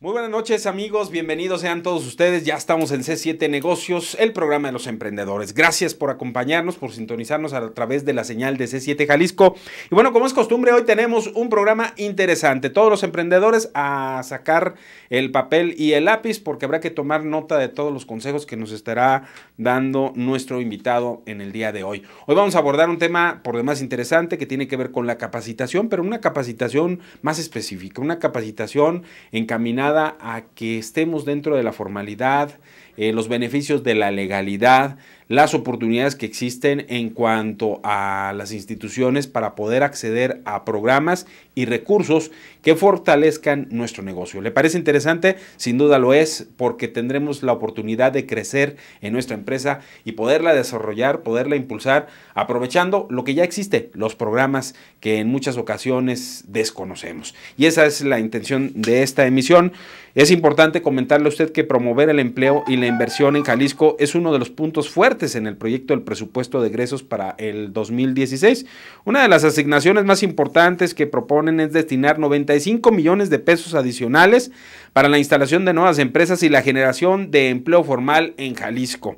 Muy buenas noches amigos, bienvenidos sean todos ustedes, ya estamos en C7 Negocios, el programa de los emprendedores. Gracias por acompañarnos, por sintonizarnos a través de la señal de C7 Jalisco. Y bueno, como es costumbre, hoy tenemos un programa interesante. Todos los emprendedores a sacar el papel y el lápiz porque habrá que tomar nota de todos los consejos que nos estará dando nuestro invitado en el día de hoy. Hoy vamos a abordar un tema por demás interesante que tiene que ver con la capacitación, pero una capacitación más específica, una capacitación encaminada a que estemos dentro de la formalidad, eh, los beneficios de la legalidad, las oportunidades que existen en cuanto a las instituciones para poder acceder a programas y recursos que fortalezcan nuestro negocio. ¿Le parece interesante? Sin duda lo es porque tendremos la oportunidad de crecer en nuestra empresa y poderla desarrollar, poderla impulsar, aprovechando lo que ya existe, los programas que en muchas ocasiones desconocemos. Y esa es la intención de esta emisión. Es importante comentarle a usted que promover el empleo y la inversión en Jalisco es uno de los puntos fuertes en el proyecto del presupuesto de egresos para el 2016. Una de las asignaciones más importantes que proponen es destinar 95 millones de pesos adicionales para la instalación de nuevas empresas y la generación de empleo formal en Jalisco.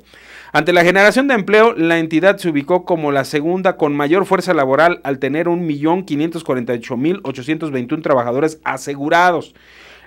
Ante la generación de empleo, la entidad se ubicó como la segunda con mayor fuerza laboral al tener 1.548.821 trabajadores asegurados.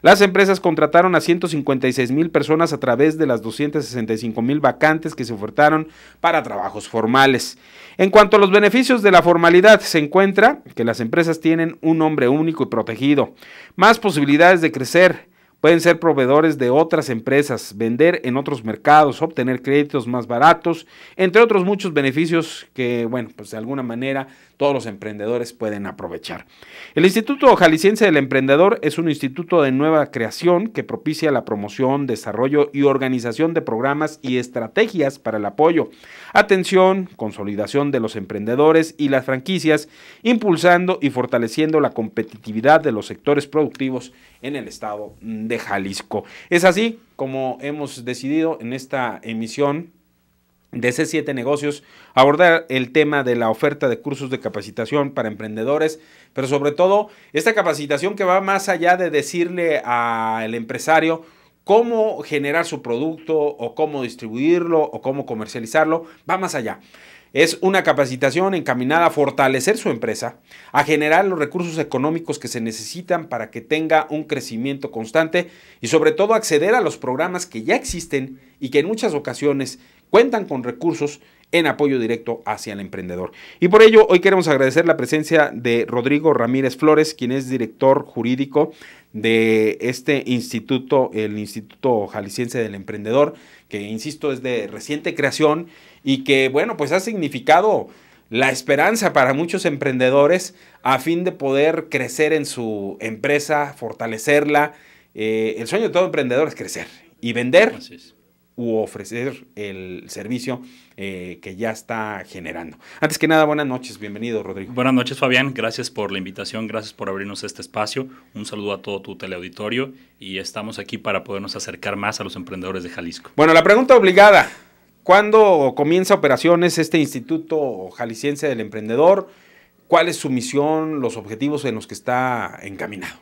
Las empresas contrataron a 156 mil personas a través de las 265 mil vacantes que se ofertaron para trabajos formales. En cuanto a los beneficios de la formalidad, se encuentra que las empresas tienen un nombre único y protegido, más posibilidades de crecer, Pueden ser proveedores de otras empresas, vender en otros mercados, obtener créditos más baratos, entre otros muchos beneficios que, bueno, pues de alguna manera todos los emprendedores pueden aprovechar. El Instituto Jalisciense del Emprendedor es un instituto de nueva creación que propicia la promoción, desarrollo y organización de programas y estrategias para el apoyo, atención, consolidación de los emprendedores y las franquicias, impulsando y fortaleciendo la competitividad de los sectores productivos en el estado de Jalisco. Es así como hemos decidido en esta emisión de C7 Negocios, abordar el tema de la oferta de cursos de capacitación para emprendedores, pero sobre todo esta capacitación que va más allá de decirle al empresario cómo generar su producto o cómo distribuirlo o cómo comercializarlo, va más allá. Es una capacitación encaminada a fortalecer su empresa, a generar los recursos económicos que se necesitan para que tenga un crecimiento constante y sobre todo acceder a los programas que ya existen y que en muchas ocasiones cuentan con recursos en apoyo directo hacia el emprendedor. Y por ello, hoy queremos agradecer la presencia de Rodrigo Ramírez Flores, quien es director jurídico de este instituto, el Instituto Jalisciense del Emprendedor, que, insisto, es de reciente creación y que, bueno, pues ha significado la esperanza para muchos emprendedores a fin de poder crecer en su empresa, fortalecerla. Eh, el sueño de todo emprendedor es crecer y vender u ofrecer el servicio eh, que ya está generando. Antes que nada, buenas noches, bienvenido Rodrigo. Buenas noches Fabián, gracias por la invitación, gracias por abrirnos este espacio, un saludo a todo tu teleauditorio y estamos aquí para podernos acercar más a los emprendedores de Jalisco. Bueno, la pregunta obligada, ¿cuándo comienza operaciones este Instituto Jalisciense del Emprendedor? ¿Cuál es su misión, los objetivos en los que está encaminado?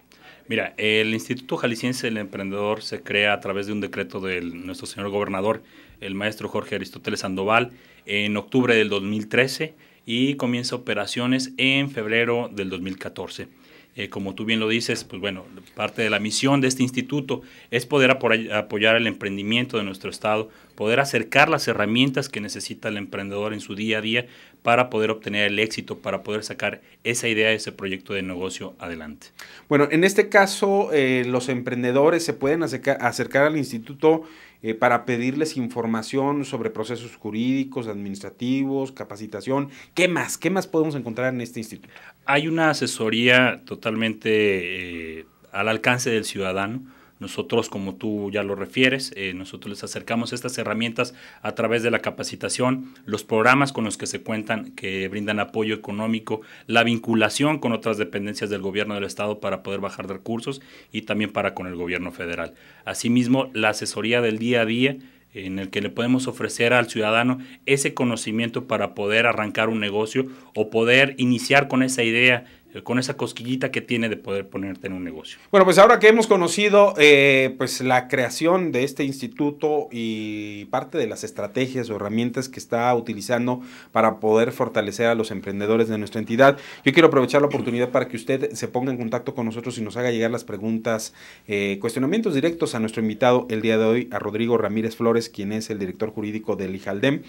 Mira, el Instituto Jalisciense del Emprendedor se crea a través de un decreto de nuestro señor gobernador, el maestro Jorge Aristóteles Sandoval, en octubre del 2013 y comienza operaciones en febrero del 2014. Eh, como tú bien lo dices, pues bueno, parte de la misión de este instituto es poder apoyar el emprendimiento de nuestro Estado, poder acercar las herramientas que necesita el emprendedor en su día a día para poder obtener el éxito, para poder sacar esa idea, ese proyecto de negocio adelante. Bueno, en este caso, eh, los emprendedores se pueden acercar, al instituto eh, para pedirles información sobre procesos jurídicos, administrativos, capacitación. ¿Qué más? ¿Qué más podemos encontrar en este instituto? hay una asesoría totalmente eh, al alcance del ciudadano. Nosotros, como tú ya lo refieres, eh, nosotros les acercamos estas herramientas a través de la capacitación, los programas con los que se cuentan, que brindan apoyo económico, la vinculación con otras dependencias del gobierno del Estado para poder bajar recursos y también para con el gobierno federal. Asimismo, la asesoría del día a día en el que le podemos ofrecer al ciudadano ese conocimiento para poder arrancar un negocio o poder iniciar con esa idea con esa cosquillita que tiene de poder ponerte en un negocio. Bueno, pues ahora que hemos conocido eh, pues la creación de este instituto y parte de las estrategias o herramientas que está utilizando para poder fortalecer a los emprendedores de nuestra entidad, yo quiero aprovechar la oportunidad para que usted se ponga en contacto con nosotros y nos haga llegar las preguntas, eh, cuestionamientos directos a nuestro invitado el día de hoy, a Rodrigo Ramírez Flores, quien es el director jurídico del IJALDEM.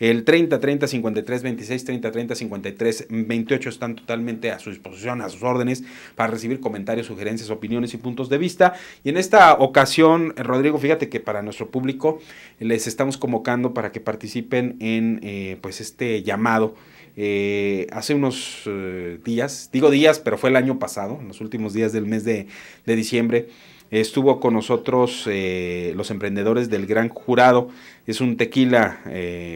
El 30 30 53 26 30 30 53 28 están totalmente a su disposición a sus órdenes, para recibir comentarios, sugerencias, opiniones y puntos de vista. Y en esta ocasión, eh, Rodrigo, fíjate que para nuestro público les estamos convocando para que participen en eh, pues este llamado. Eh, hace unos días, digo días, pero fue el año pasado, en los últimos días del mes de, de diciembre, estuvo con nosotros los emprendedores del Gran Jurado, es un tequila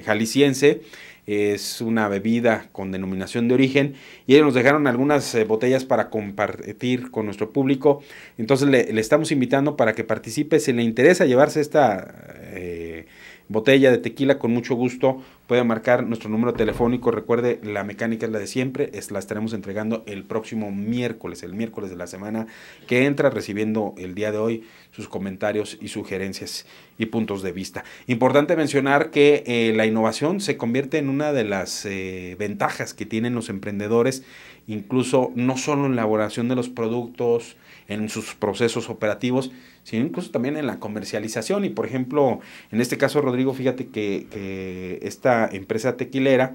jalisciense es una bebida con denominación de origen y ellos nos dejaron algunas eh, botellas para compartir con nuestro público. Entonces le, estamos invitando para que participe, si le interesa llevarse esta... Eh, botella de tequila, con mucho gusto puede marcar nuestro número telefónico. Recuerde, la mecánica es la de siempre, es, la estaremos entregando el próximo miércoles, el miércoles de la semana que entra, recibiendo el día de hoy sus comentarios y sugerencias y puntos de vista. Importante mencionar que eh, la innovación se convierte en una de las eh, ventajas que tienen los emprendedores incluso no solo en la elaboración de los productos, en sus procesos operativos, sino incluso también en la comercialización. Y por ejemplo, en este caso, Rodrigo, fíjate que, esta empresa tequilera,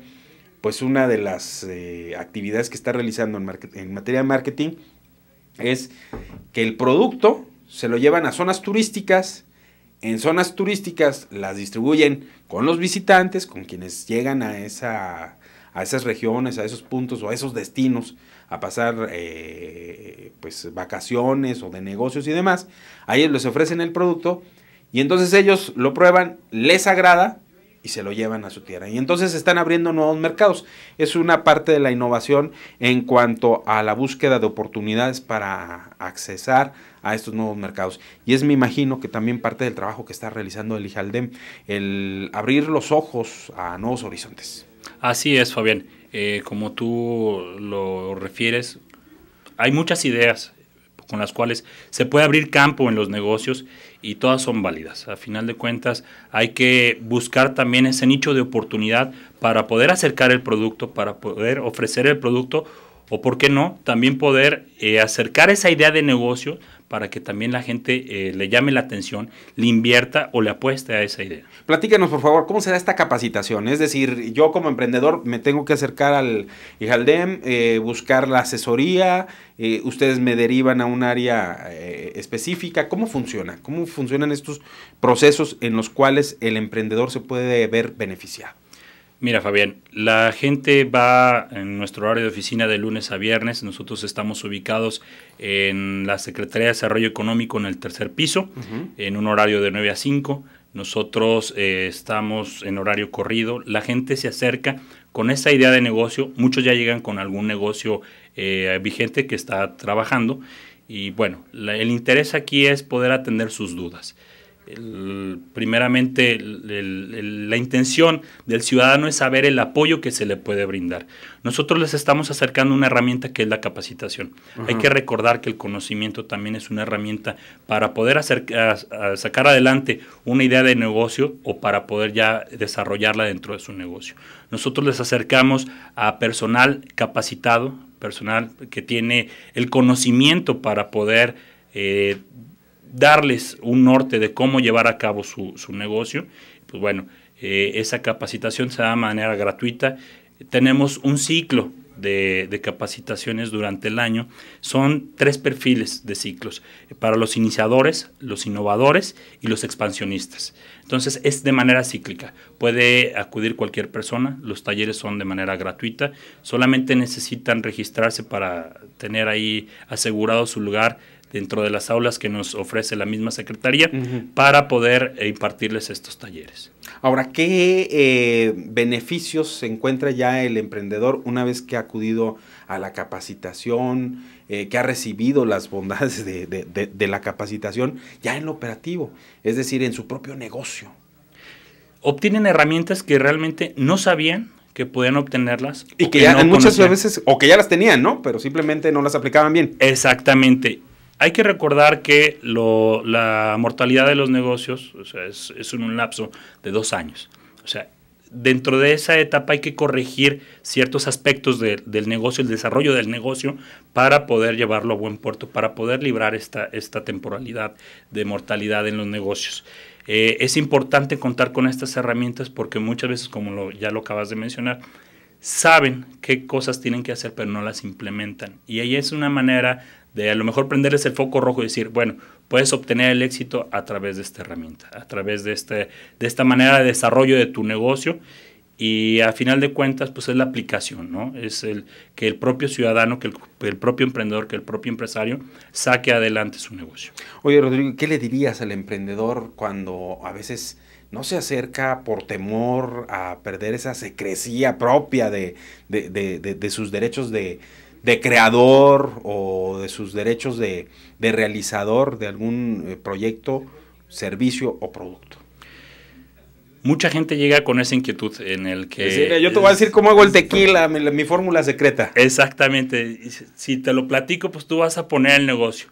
pues una de las eh, actividades que está realizando en materia de marketing es que el producto se lo llevan a zonas turísticas, en zonas turísticas las distribuyen con los visitantes, con quienes llegan a esa a esas regiones, a esos puntos o a esos destinos a pasar eh, pues vacaciones o de negocios y demás. ahí les ofrecen el producto y entonces ellos lo prueban, les agrada y se lo llevan a su tierra. Y entonces están abriendo nuevos mercados. Es una parte de la innovación en cuanto a la búsqueda de oportunidades para accesar a estos nuevos mercados. Y es, me imagino, que también parte del trabajo que está realizando el IJALDEM, el abrir los ojos a nuevos horizontes. Así es, Fabián. Eh, como tú lo refieres, hay muchas ideas con las cuales se puede abrir campo en los negocios y todas son válidas. A final de cuentas, hay que buscar también ese nicho de oportunidad para poder acercar el producto, para poder ofrecer el producto o, por qué no, también poder eh, acercar esa idea de negocio para que también la gente eh, le llame la atención, le invierta o le apueste a esa idea. Platícanos, por favor, ¿cómo será esta capacitación? Es decir, yo como emprendedor me tengo que acercar al IJALDEM, eh, buscar la asesoría, eh, ustedes me derivan a un área específica. ¿Cómo funciona? ¿Cómo funcionan estos procesos en los cuales el emprendedor se puede ver beneficiado? Mira, Fabián, la gente va en nuestro horario de oficina de lunes a viernes. Nosotros estamos ubicados en la Secretaría de Desarrollo Económico en el tercer piso, en un horario de 9 a 5. Nosotros eh, estamos en horario corrido. La gente se acerca con esa idea de negocio. Muchos ya llegan con algún negocio eh, vigente que está trabajando. Y bueno, el interés aquí es poder atender sus dudas primeramente la intención del ciudadano es saber el apoyo que se le puede brindar. Nosotros les estamos acercando una herramienta que es la capacitación. Hay que recordar que el conocimiento también es una herramienta para poder hacer sacar adelante una idea de negocio o para poder ya desarrollarla dentro de su negocio. Nosotros les acercamos a personal capacitado, personal que tiene el conocimiento para poder eh, darles un norte de cómo llevar a cabo su, negocio. Pues bueno, eh, esa capacitación se da de manera gratuita. Tenemos un ciclo de, de, capacitaciones durante el año. Son tres perfiles de ciclos, eh, para los iniciadores, los innovadores y los expansionistas. Entonces es de manera cíclica. Puede acudir cualquier persona, los talleres son de manera gratuita, solamente necesitan registrarse para tener ahí asegurado su lugar dentro de las aulas que nos ofrece la misma Secretaría para poder eh, impartirles estos talleres. Ahora, ¿qué eh, beneficios se encuentra ya el emprendedor una vez que ha acudido a la capacitación, eh, que ha recibido las bondades de, la capacitación ya en lo operativo, es decir, en su propio negocio? Obtienen herramientas que realmente no sabían que podían obtenerlas. Y que, ya muchas veces, o que ya las tenían, ¿no? Pero simplemente no las aplicaban bien. Exactamente. Hay que recordar que la mortalidad de los negocios es, un lapso de dos años. O sea, dentro de esa etapa hay que corregir ciertos aspectos del negocio, el desarrollo del negocio, para poder llevarlo a buen puerto, para poder librar esta, esta temporalidad de mortalidad en los negocios. Eh, es importante contar con estas herramientas porque muchas veces, como lo, ya lo acabas de mencionar, saben qué cosas tienen que hacer, pero no las implementan. Y ahí es una manera de a lo mejor prenderles el foco rojo y decir, bueno, puedes obtener el éxito a través de esta herramienta, a través de, este, de esta manera de desarrollo de tu negocio y a final de cuentas pues es la aplicación, ¿no? Es el que el propio ciudadano, que el, propio emprendedor, que el propio empresario saque adelante su negocio. Oye Rodrigo, ¿qué le dirías al emprendedor cuando a veces no se acerca por temor a perder esa secrecía propia de, de sus derechos de de creador o de sus derechos de, realizador de algún eh, proyecto, servicio o producto. Mucha gente llega con esa inquietud en el que... yo te voy a decir cómo hago el tequila, mi, mi fórmula secreta. Exactamente. Si te lo platico, pues tú vas a poner el negocio.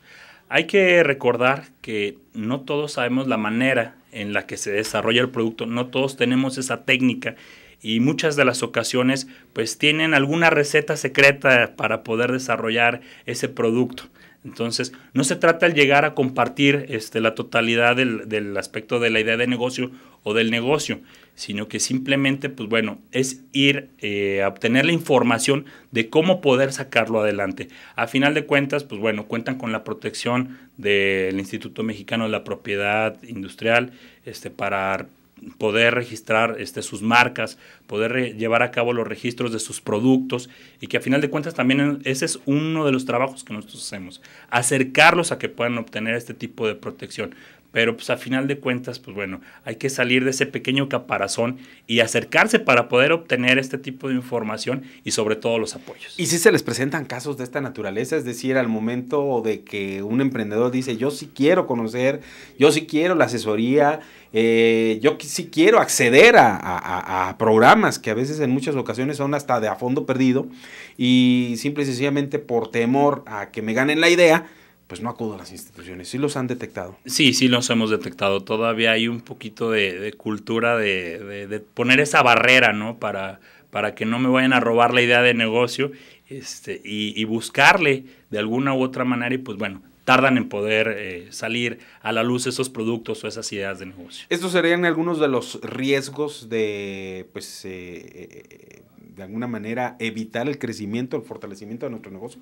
Hay que recordar que no todos sabemos la manera en la que se desarrolla el producto, no todos tenemos esa técnica y muchas de las ocasiones pues tienen alguna receta secreta para poder desarrollar ese producto. Entonces, no se trata de llegar a compartir este, la totalidad del, aspecto de la idea de negocio o del negocio, sino que simplemente, pues bueno, es ir eh, a obtener la información de cómo poder sacarlo adelante. A final de cuentas, pues bueno, cuentan con la protección del Instituto Mexicano de la Propiedad Industrial este, para poder registrar este, sus marcas, poder llevar a cabo los registros de sus productos y que a final de cuentas también ese es uno de los trabajos que nosotros hacemos, acercarlos a que puedan obtener este tipo de protección. Pero pues a final de cuentas, pues bueno, hay que salir de ese pequeño caparazón y acercarse para poder obtener este tipo de información y sobre todo los apoyos. ¿Y si se les presentan casos de esta naturaleza? Es decir, al momento de que un emprendedor dice, yo sí quiero conocer, yo sí quiero la asesoría, eh, yo sí quiero acceder a, a, programas que a veces en muchas ocasiones son hasta de a fondo perdido y simple y sencillamente por temor a que me ganen la idea, pues no acudo a las instituciones. ¿Sí los han detectado? Sí, sí los hemos detectado. Todavía hay un poquito de, cultura de, de, poner esa barrera, ¿no? Para, para que no me vayan a robar la idea de negocio este, y, buscarle de alguna u otra manera y pues bueno, tardan en poder eh, salir a la luz esos productos o esas ideas de negocio. Estos serían algunos de los riesgos de, pues, eh, eh, de alguna manera evitar el crecimiento, el fortalecimiento de nuestro negocio.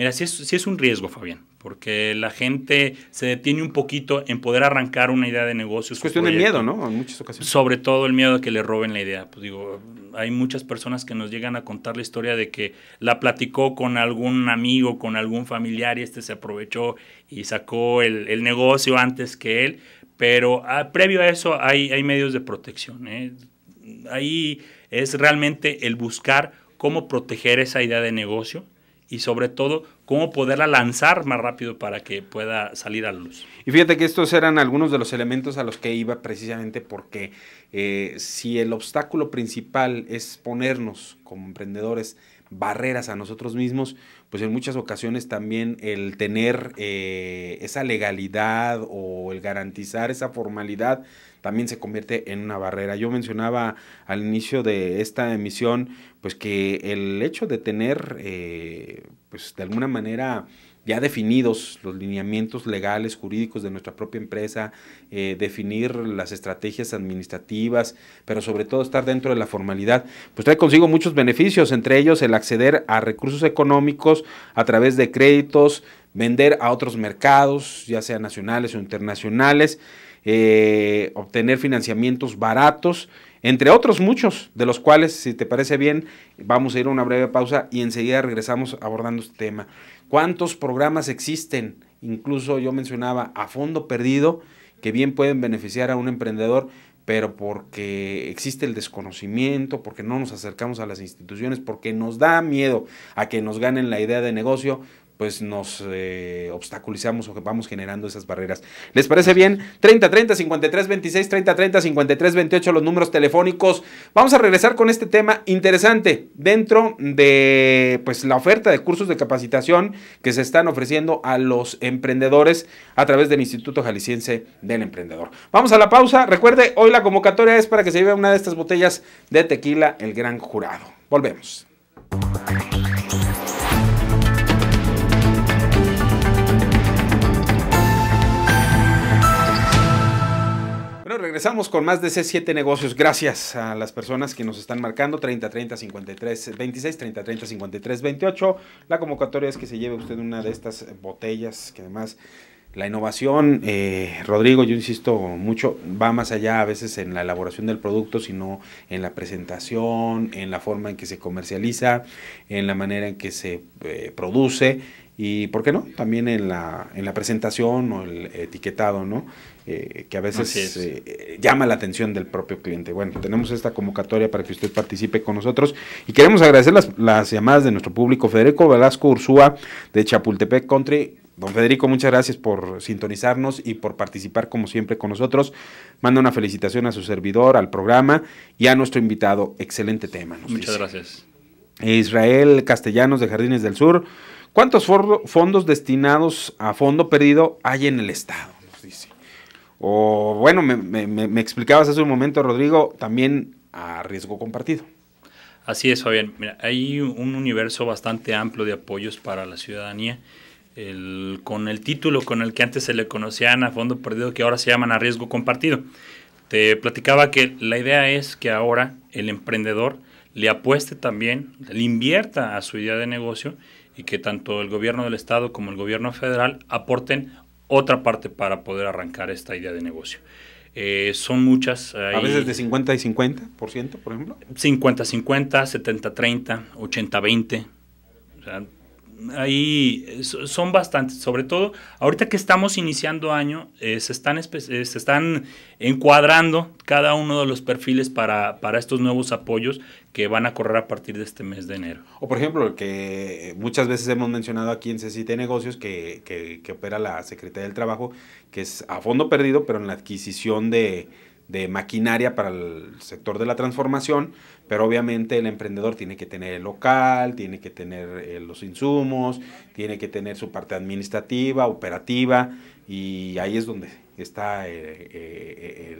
Mira, sí es, un riesgo, Fabián, porque la gente se detiene un poquito en poder arrancar una idea de negocio. Es cuestión de miedo, ¿no? En muchas ocasiones. Sobre todo el miedo a que le roben la idea. Pues digo, hay muchas personas que nos llegan a contar la historia de que la platicó con algún amigo, con algún familiar y este se aprovechó y sacó el, negocio antes que él. Pero ah, previo a eso hay, medios de protección. ¿eh? Ahí es realmente el buscar cómo proteger esa idea de negocio y sobre todo cómo poderla lanzar más rápido para que pueda salir a luz. Y fíjate que estos eran algunos de los elementos a los que iba precisamente porque eh, si el obstáculo principal es ponernos como emprendedores barreras a nosotros mismos, pues en muchas ocasiones también el tener eh, esa legalidad o el garantizar esa formalidad también se convierte en una barrera. Yo mencionaba al inicio de esta emisión, pues que el hecho de tener, eh, pues de alguna manera, ya definidos los lineamientos legales, jurídicos de nuestra propia empresa, eh, definir las estrategias administrativas, pero sobre todo estar dentro de la formalidad, pues trae consigo muchos beneficios, entre ellos el acceder a recursos económicos a través de créditos, vender a otros mercados, ya sean nacionales o internacionales, eh, obtener financiamientos baratos, entre otros muchos, de los cuales, si te parece bien, vamos a ir a una breve pausa y enseguida regresamos abordando este tema. ¿Cuántos programas existen? Incluso yo mencionaba a fondo perdido, que bien pueden beneficiar a un emprendedor, pero porque existe el desconocimiento, porque no nos acercamos a las instituciones, porque nos da miedo a que nos ganen la idea de negocio, pues nos eh, obstaculizamos o que vamos generando esas barreras. ¿Les parece bien? 30 30 53 26 30 30 53 28 los números telefónicos. Vamos a regresar con este tema interesante dentro de pues la oferta de cursos de capacitación que se están ofreciendo a los emprendedores a través del Instituto Jalisciense del Emprendedor. Vamos a la pausa. Recuerde, hoy la convocatoria es para que se lleve una de estas botellas de tequila El Gran Jurado. Volvemos. regresamos con más de C7 Negocios. Gracias a las personas que nos están marcando 30 30 53 26 30 30 53 28. La convocatoria es que se lleve usted una de estas botellas que además la innovación, eh, Rodrigo, yo insisto mucho, va más allá a veces en la elaboración del producto, sino en la presentación, en la forma en que se comercializa, en la manera en que se eh, produce y, ¿por qué no? También en la, en la presentación o el etiquetado, ¿no? Eh, que a veces eh, eh, llama la atención del propio cliente. Bueno, tenemos esta convocatoria para que usted participe con nosotros y queremos agradecer las, llamadas de nuestro público. Federico Velasco Ursúa de Chapultepec Country. Don Federico, muchas gracias por sintonizarnos y por participar como siempre con nosotros. Manda una felicitación a su servidor, al programa y a nuestro invitado. Excelente tema. muchas gracias. Israel Castellanos de Jardines del Sur. ¿Cuántos fondos destinados a fondo perdido hay en el Estado? O bueno, me, me, explicabas hace un momento, Rodrigo, también a riesgo compartido. Así es, Fabián. Mira, hay un universo bastante amplio de apoyos para la ciudadanía. con el título con el que antes se le conocían a fondo perdido, que ahora se llaman a riesgo compartido. Te platicaba que la idea es que ahora el emprendedor le apueste también, le invierta a su idea de negocio y que tanto el gobierno del Estado como el gobierno federal aporten otra parte para poder arrancar esta idea de negocio. Eh, son muchas. a veces de 50 y 50%, por ejemplo. 50-50, 70-30, 80-20. O sea, ahí son bastantes, sobre todo ahorita que estamos iniciando año, eh, se, están eh, se están encuadrando cada uno de los perfiles para, para, estos nuevos apoyos que van a correr a partir de este mes de enero. O por ejemplo, que muchas veces hemos mencionado aquí en CCT Negocios que, que, que opera la Secretaría del Trabajo, que es a fondo perdido, pero en la adquisición de de maquinaria para el sector de la transformación, pero obviamente el emprendedor tiene que tener el local, tiene que tener eh, los insumos, tiene que tener su parte administrativa, operativa, y ahí es donde está eh, eh,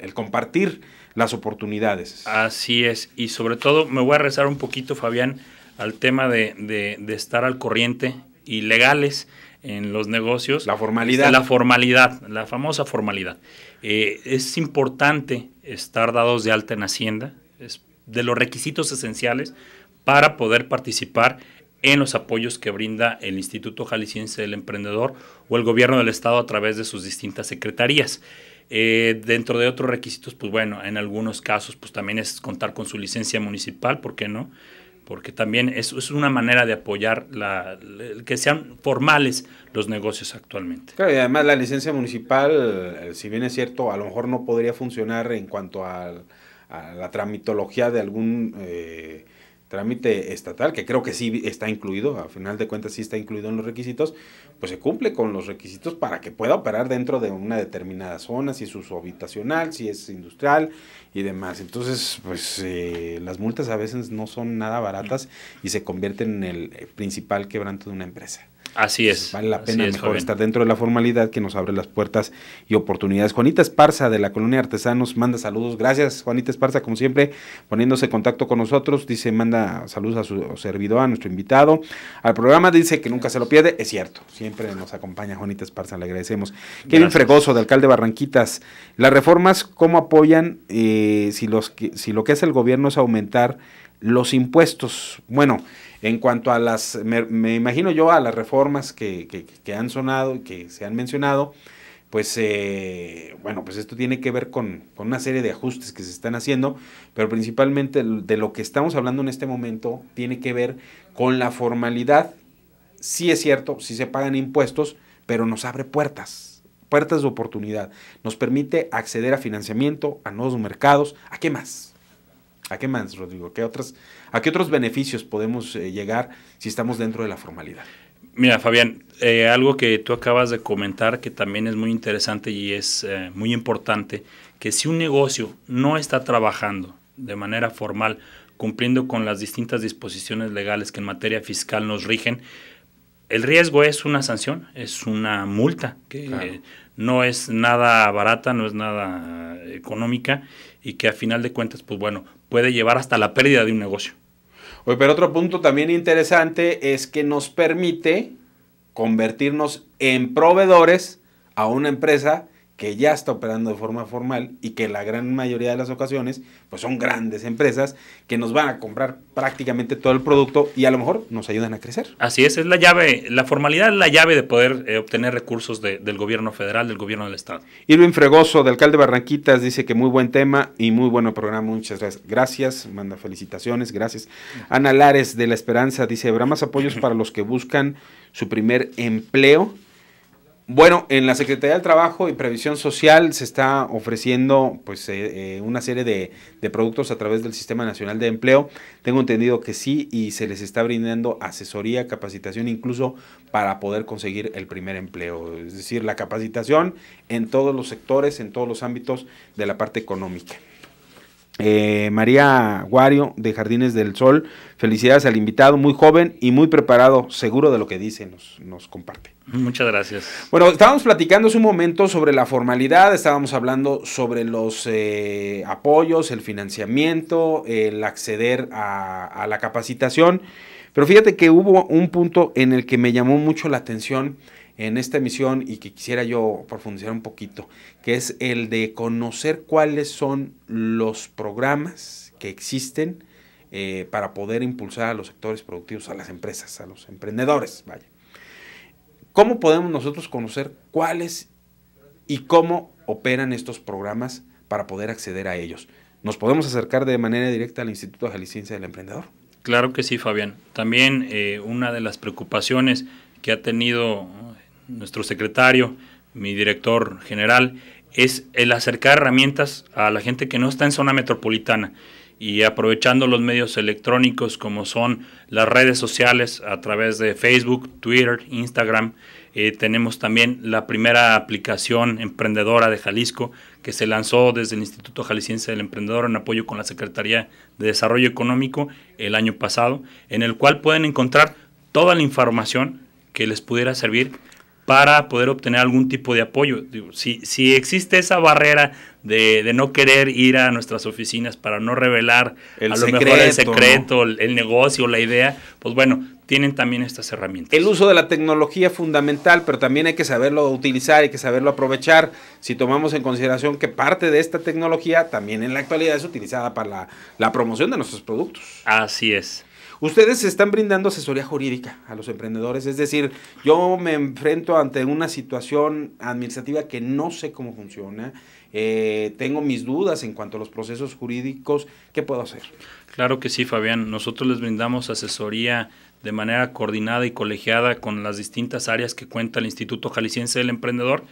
el, compartir las oportunidades. Así es, y sobre todo me voy a rezar un poquito, Fabián, al tema de, de estar al corriente y legales en los negocios. La formalidad. Este, la formalidad, la famosa formalidad. Eh, es importante estar dados de alta en Hacienda, de los requisitos esenciales para poder participar en los apoyos que brinda el Instituto Jalisciense del Emprendedor o el Gobierno del Estado a través de sus distintas secretarías. Eh, dentro de otros requisitos, pues bueno, en algunos casos, pues también es contar con su licencia municipal, ¿por qué no? porque también es, es una manera de apoyar la, que sean formales los negocios actualmente. Claro, y además la licencia municipal, eh, si bien es cierto, a lo mejor no podría funcionar en cuanto a, la tramitología de algún... Eh, trámite estatal, que creo que sí está incluido, a final de cuentas sí está incluido en los requisitos, pues se cumple con los requisitos para que pueda operar dentro de una determinada zona, si es uso habitacional, si es industrial y demás. Entonces, pues eh, las multas a veces no son nada baratas y se convierten en el principal quebranto de una empresa. Así es. Vale la pena estar dentro de la formalidad que nos abre las puertas y oportunidades. Juanita Esparza de la Colonia Artesanos manda saludos. Gracias, Juanita Esparza, como siempre, poniéndose en contacto con nosotros. Dice, manda saludos a su servidor, a nuestro invitado. Al programa dice que nunca se lo pierde. Es cierto, siempre nos acompaña Juanita Esparza, le agradecemos. Kevin Fregoso, de alcalde Barranquitas. Las reformas, ¿cómo apoyan eh, si, los, si lo que hace el gobierno es aumentar los impuestos? Bueno. En cuanto a las, me, imagino yo, a las reformas que, que, han sonado y que se han mencionado, pues eh, bueno, pues esto tiene que ver con, con, una serie de ajustes que se están haciendo, pero principalmente de lo que estamos hablando en este momento tiene que ver con la formalidad. Sí es cierto, sí se pagan impuestos, pero nos abre puertas, puertas de oportunidad. Nos permite acceder a financiamiento, a nuevos mercados, ¿a qué más? ¿A qué más, Rodrigo? otras, ¿A qué otros beneficios podemos eh, llegar si estamos dentro de la formalidad? Mira, Fabián, eh, algo que tú acabas de comentar que también es muy interesante y es eh, muy importante, que si un negocio no está trabajando de manera formal, cumpliendo con las distintas disposiciones legales que en materia fiscal nos rigen, el riesgo es una sanción, es una multa, que no es nada barata, no es nada económica y que a final de cuentas, pues bueno, puede llevar hasta la pérdida de un negocio. Oye, pero otro punto también interesante es que nos permite convertirnos en proveedores a una empresa que ya está operando de forma formal y que la gran mayoría de las ocasiones pues son grandes empresas que nos van a comprar prácticamente todo el producto y a lo mejor nos ayudan a crecer. Así es, es la llave, la formalidad es la llave de poder eh, obtener recursos del gobierno federal, del gobierno del estado. Irving Fregoso, del alcalde Barranquitas, dice que muy buen tema y muy bueno programa, muchas gracias. Gracias, manda felicitaciones, gracias. Ana Lares de La Esperanza dice, habrá más apoyos para los que buscan su primer empleo. Bueno, en la Secretaría del Trabajo y Previsión Social se está ofreciendo pues, eh, eh, una serie de, de, productos a través del Sistema Nacional de Empleo. Tengo entendido que sí y se les está brindando asesoría, capacitación incluso para poder conseguir el primer empleo. Es decir, la capacitación en todos los sectores, en todos los ámbitos de la parte económica. Eh, María Guario de Jardines del Sol, felicidades al invitado, muy joven y muy preparado, seguro de lo que dice, nos, comparte. Muchas gracias. Bueno, estábamos platicando hace un momento sobre la formalidad, estábamos hablando sobre los eh, apoyos, el financiamiento, el acceder a, a la capacitación, pero fíjate que hubo un punto en el que me llamó mucho la atención en esta emisión y que quisiera yo profundizar un poquito, que es el de conocer cuáles son los programas que existen eh, para poder impulsar a los sectores productivos, a las empresas, a los emprendedores, vaya. ¿Cómo podemos nosotros conocer cuáles y cómo operan estos programas para poder acceder a ellos? ¿Nos podemos acercar de manera directa al Instituto de Ciencia del Emprendedor? Claro que sí, Fabián. También eh, una de las preocupaciones que ha tenido nuestro secretario, mi director general, es el acercar herramientas a la gente que no está en zona metropolitana y aprovechando los medios electrónicos como son las redes sociales a través de Facebook, Twitter, Instagram. Eh, tenemos también la primera aplicación emprendedora de Jalisco que se lanzó desde el Instituto Jalisciense del Emprendedor en apoyo con la Secretaría de Desarrollo Económico el año pasado, en el cual pueden encontrar toda la información que les pudiera servir para poder obtener algún tipo de apoyo. Si, si existe esa barrera de, de, no querer ir a nuestras oficinas para no revelar el a lo secreto, mejor el secreto, el, negocio, la idea, pues bueno, tienen también estas herramientas. El uso de la tecnología es fundamental, pero también hay que saberlo utilizar, hay que saberlo aprovechar. Si tomamos en consideración que parte de esta tecnología también en la actualidad es utilizada para la, la promoción de nuestros productos. Así es. Ustedes están brindando asesoría jurídica a los emprendedores, es decir, yo me enfrento ante una situación administrativa que no sé cómo funciona, eh, tengo mis dudas en cuanto a los procesos jurídicos, ¿qué puedo hacer? Claro que sí, Fabián. Nosotros les brindamos asesoría de manera coordinada y colegiada con las distintas áreas que cuenta el Instituto Jalisciense del Emprendedor.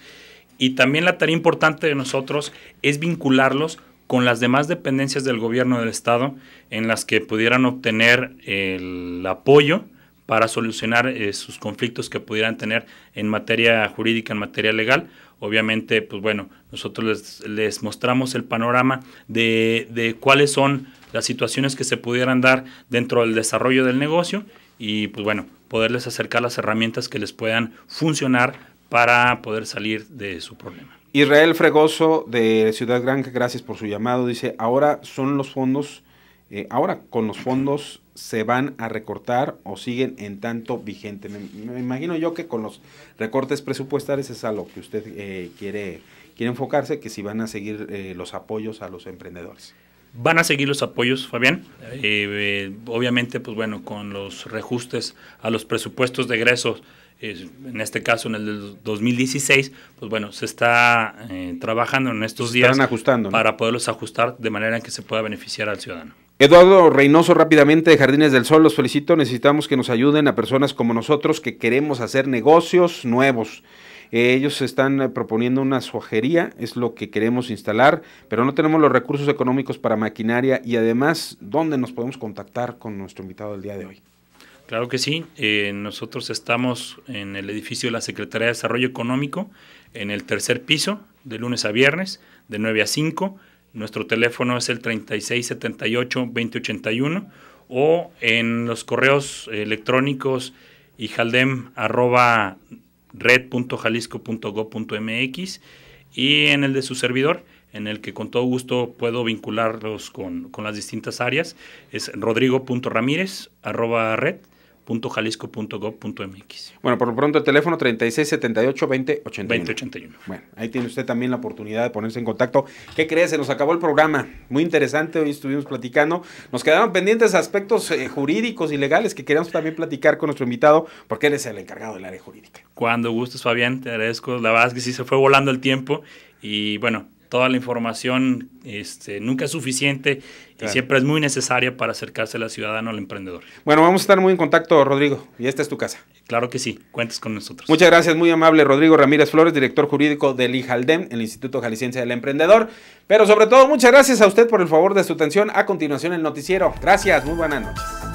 Y también la tarea importante de nosotros es vincularlos con las demás dependencias del gobierno del estado en las que pudieran obtener el apoyo para solucionar eh, sus conflictos que pudieran tener en materia jurídica, en materia legal. Obviamente, pues bueno, nosotros les, les mostramos el panorama de, de cuáles son las situaciones que se pudieran dar dentro del desarrollo del negocio y pues bueno, poderles acercar las herramientas que les puedan funcionar para poder salir de su problema. Israel Fregoso de Ciudad Granja, gracias por su llamado. Dice, ahora son los fondos, eh, ahora con los fondos se van a recortar o siguen en tanto vigente. Me, imagino yo que con los recortes presupuestales es a lo que usted eh, quiere, quiere enfocarse, que si van a seguir eh, los apoyos a los emprendedores. Van a seguir los apoyos, Fabián. obviamente, pues bueno, con los reajustes a los presupuestos de egresos en este caso en el del 2016, pues bueno, se está eh, trabajando en estos días para poderlos ajustar de manera que se pueda beneficiar al ciudadano. Eduardo Reynoso, rápidamente de Jardines del Sol, los felicito. Necesitamos que nos ayuden a personas como nosotros que queremos hacer negocios nuevos. Eh, ellos están eh, proponiendo una suajería, es lo que queremos instalar, pero no tenemos los recursos económicos para maquinaria y además, ¿dónde nos podemos contactar con nuestro invitado del día de hoy? Claro que sí. Eh, nosotros estamos en el edificio de la Secretaría de Desarrollo Económico, en el tercer piso, de lunes a viernes, de 9 a 5. Nuestro teléfono es el 3678-2081 o en los correos electrónicos ijaldem.red.jalisco.gov.mx y en el de su servidor, en el que con todo gusto puedo vincularlos con, las distintas áreas, es rodrigo.ramírez.red.jalisco.gov.mx .jalisco.gov.mx. Bueno, por lo pronto el teléfono 3678-2081. Bueno, ahí tiene usted también la oportunidad de ponerse en contacto. ¿Qué cree? Se nos acabó el programa. Muy interesante, hoy estuvimos platicando. Nos quedaron pendientes aspectos eh, jurídicos y legales que queríamos también platicar con nuestro invitado, porque él es el encargado del área jurídica. Cuando gustes, Fabián, te agradezco. La verdad es que sí se fue volando el tiempo y bueno, toda la información este, nunca es suficiente y siempre es muy necesaria para acercarse al ciudadano, al emprendedor. Bueno, vamos a estar muy en contacto, Rodrigo, y esta es tu casa. Claro que sí, cuentes con nosotros. Muchas gracias, muy amable Rodrigo Ramírez Flores, director jurídico del IJALDEM, el Instituto Jalisciense del Emprendedor. Pero sobre todo, muchas gracias a usted por el favor de su atención. A continuación, el noticiero. Gracias, muy buenas noches.